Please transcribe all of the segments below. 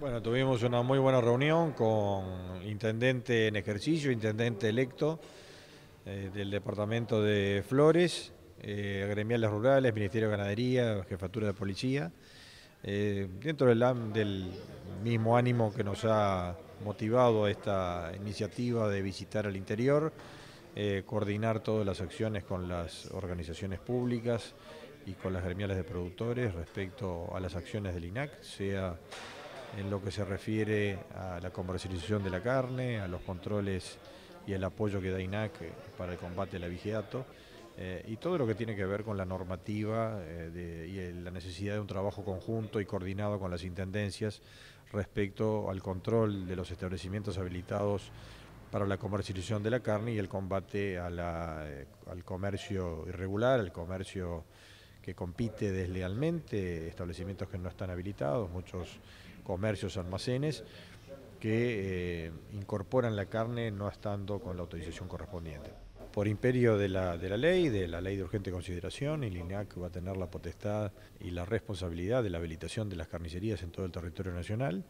Bueno, tuvimos una muy buena reunión con intendente en ejercicio, intendente electo eh, del departamento de Flores, eh, gremiales rurales, Ministerio de Ganadería, Jefatura de Policía, eh, dentro del, del mismo ánimo que nos ha motivado esta iniciativa de visitar el interior, coordinar todas las acciones con las organizaciones públicas y con las gremiales de productores respecto a las acciones del INAC, sea en lo que se refiere a la comercialización de la carne, a los controles y el apoyo que da INAC para el combate al abigeato eh, y todo lo que tiene que ver con la normativa eh, y la necesidad de un trabajo conjunto y coordinado con las intendencias respecto al control de los establecimientos habilitados para la comercialización de la carne y el combate a eh, al comercio irregular, al comercio que compite deslealmente, establecimientos que no están habilitados, muchos comercios, almacenes, que eh, incorporan la carne no estando con la autorización correspondiente. Por imperio de la, ley, de la ley de urgente consideración, el INAC e va a tener la potestad y la responsabilidad de la habilitación de las carnicerías en todo el territorio nacional.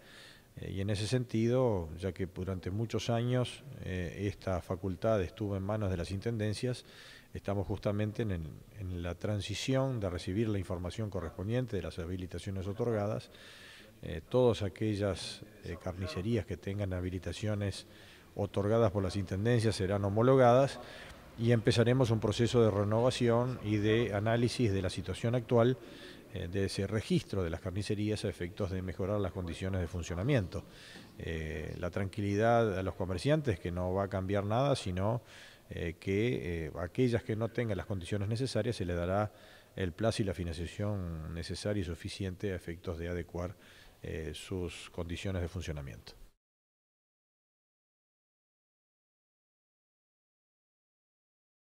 Eh, y en ese sentido, ya que durante muchos años eh, esta facultad estuvo en manos de las intendencias, estamos justamente en, en la transición de recibir la información correspondiente de las habilitaciones otorgadas eh, todas aquellas eh, carnicerías que tengan habilitaciones otorgadas por las intendencias serán homologadas y empezaremos un proceso de renovación y de análisis de la situación actual eh, de ese registro de las carnicerías a efectos de mejorar las condiciones de funcionamiento. la tranquilidad a los comerciantes que no va a cambiar nada, sino que aquellas que no tengan las condiciones necesarias se le dará el plazo y la financiación necesaria y suficiente a efectos de adecuar eh, sus condiciones de funcionamiento.